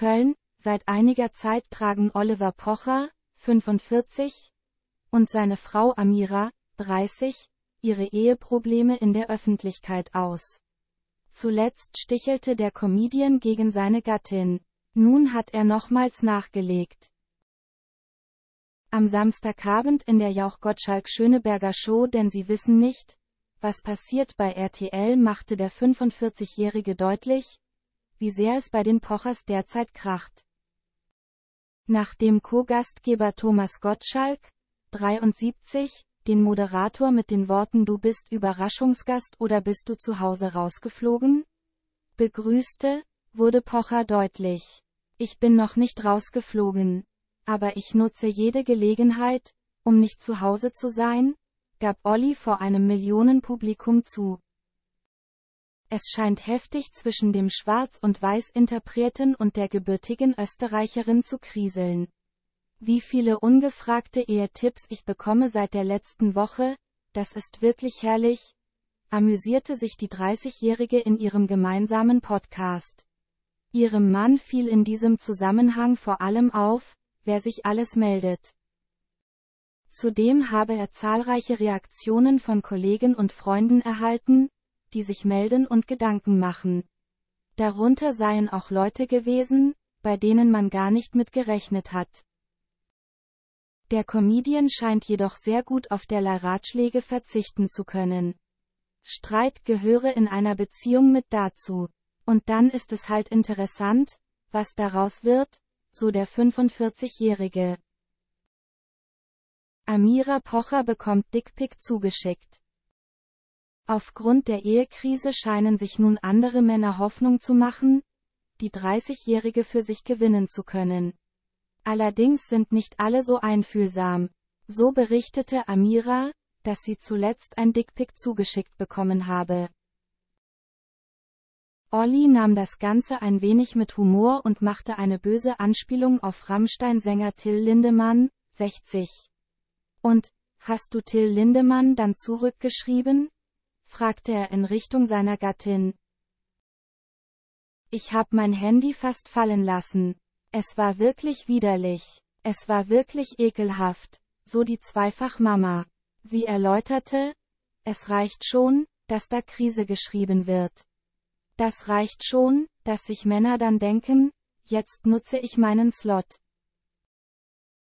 Köln, seit einiger Zeit tragen Oliver Pocher, 45, und seine Frau Amira, 30, ihre Eheprobleme in der Öffentlichkeit aus. Zuletzt stichelte der Comedian gegen seine Gattin. Nun hat er nochmals nachgelegt. Am Samstagabend in der Jauch Gottschalk-Schöneberger Show Denn Sie wissen nicht, was passiert bei RTL machte der 45-Jährige deutlich, wie sehr es bei den Pochers derzeit kracht. Nachdem Co-Gastgeber Thomas Gottschalk, 73, den Moderator mit den Worten Du bist Überraschungsgast oder bist du zu Hause rausgeflogen? begrüßte, wurde Pocher deutlich. Ich bin noch nicht rausgeflogen. Aber ich nutze jede Gelegenheit, um nicht zu Hause zu sein, gab Olli vor einem Millionenpublikum zu. Es scheint heftig zwischen dem schwarz- und weiß-Interpreten und der gebürtigen Österreicherin zu kriseln. Wie viele ungefragte Ehe-Tipps ich bekomme seit der letzten Woche, das ist wirklich herrlich, amüsierte sich die 30-Jährige in ihrem gemeinsamen Podcast. Ihrem Mann fiel in diesem Zusammenhang vor allem auf, wer sich alles meldet. Zudem habe er zahlreiche Reaktionen von Kollegen und Freunden erhalten, die sich melden und Gedanken machen. Darunter seien auch Leute gewesen, bei denen man gar nicht mit gerechnet hat. Der Comedian scheint jedoch sehr gut auf derlei Ratschläge verzichten zu können. Streit gehöre in einer Beziehung mit dazu. Und dann ist es halt interessant, was daraus wird, so der 45-Jährige. Amira Pocher bekommt Dickpick zugeschickt. Aufgrund der Ehekrise scheinen sich nun andere Männer Hoffnung zu machen, die 30-Jährige für sich gewinnen zu können. Allerdings sind nicht alle so einfühlsam. So berichtete Amira, dass sie zuletzt ein Dickpick zugeschickt bekommen habe. Olli nahm das Ganze ein wenig mit Humor und machte eine böse Anspielung auf Rammstein-Sänger Till Lindemann, 60. Und, hast du Till Lindemann dann zurückgeschrieben? fragte er in Richtung seiner Gattin. Ich hab mein Handy fast fallen lassen. Es war wirklich widerlich. Es war wirklich ekelhaft, so die Zweifachmama. Sie erläuterte, es reicht schon, dass da Krise geschrieben wird. Das reicht schon, dass sich Männer dann denken, jetzt nutze ich meinen Slot.